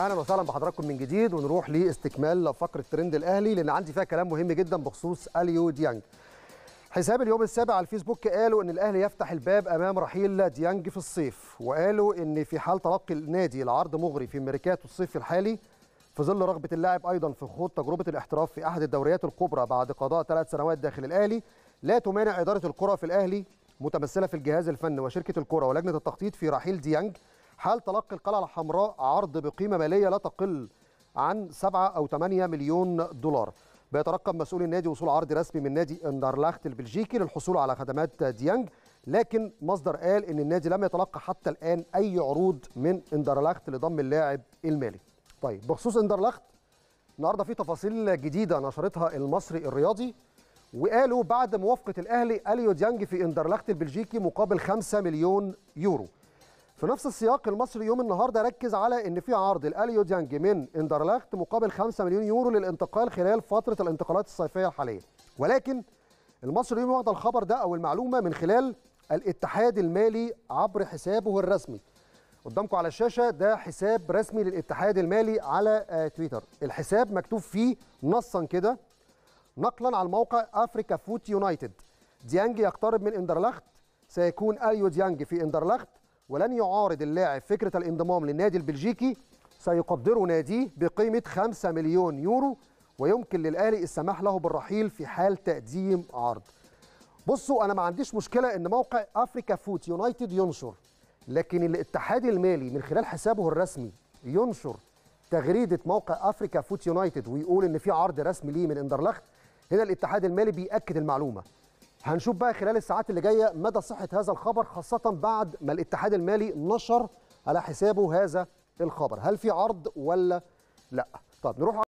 اهلا وسهلا بحضراتكم من جديد ونروح لاستكمال فقره ترند الاهلي لان عندي فيها كلام مهم جدا بخصوص اليو ديانج حساب اليوم السابع على الفيسبوك قالوا ان الاهلي يفتح الباب امام رحيل ديانج في الصيف وقالوا ان في حال تلقي النادي العرض مغري في ميركاتو الصيف الحالي في ظل رغبه اللاعب ايضا في خوض تجربه الاحتراف في احد الدوريات الكبرى بعد قضاء ثلاث سنوات داخل الاهلي لا تمانع اداره الكره في الاهلي متمثله في الجهاز الفني وشركه الكره ولجنه التخطيط في رحيل ديانج حال تلقي القلعة الحمراء عرض بقيمة مالية لا تقل عن 7 أو 8 مليون دولار بيترقب مسؤول النادي وصول عرض رسمي من نادي اندرلاخت البلجيكي للحصول على خدمات ديانج لكن مصدر قال ان النادي لم يتلقى حتى الان اي عروض من اندرلاخت لضم اللاعب المالي طيب بخصوص اندرلاخت النهارده في تفاصيل جديده نشرتها المصري الرياضي وقالوا بعد موافقه الاهلي اليو ديانج في اندرلاخت البلجيكي مقابل 5 مليون يورو في نفس السياق المصري يوم النهارده ركز على ان في عرض لاليو ديانج من اندرلاخت مقابل 5 مليون يورو للانتقال خلال فتره الانتقالات الصيفيه الحاليه ولكن المصري يوم واخد الخبر ده او المعلومه من خلال الاتحاد المالي عبر حسابه الرسمي قدامكم على الشاشه ده حساب رسمي للاتحاد المالي على آه، تويتر الحساب مكتوب فيه نصا كده نقلا على موقع افريكا فوت يونايتد ديانج يقترب من اندرلاخت سيكون اليو ديانج في اندرلاخت ولن يعارض اللاعب فكرة الانضمام للنادي البلجيكي سيقدره ناديه بقيمة 5 مليون يورو ويمكن للأهلي السماح له بالرحيل في حال تقديم عرض بصوا أنا ما عنديش مشكلة إن موقع أفريكا فوت يونايتد ينشر لكن الاتحاد المالي من خلال حسابه الرسمي ينشر تغريدة موقع أفريكا فوت يونايتد ويقول إن في عرض رسمي ليه من اندرلخت هنا الاتحاد المالي بيأكد المعلومة هنشوف بقى خلال الساعات اللي جايه مدى صحه هذا الخبر خاصه بعد ما الاتحاد المالي نشر على حسابه هذا الخبر هل في عرض ولا لا طب نروح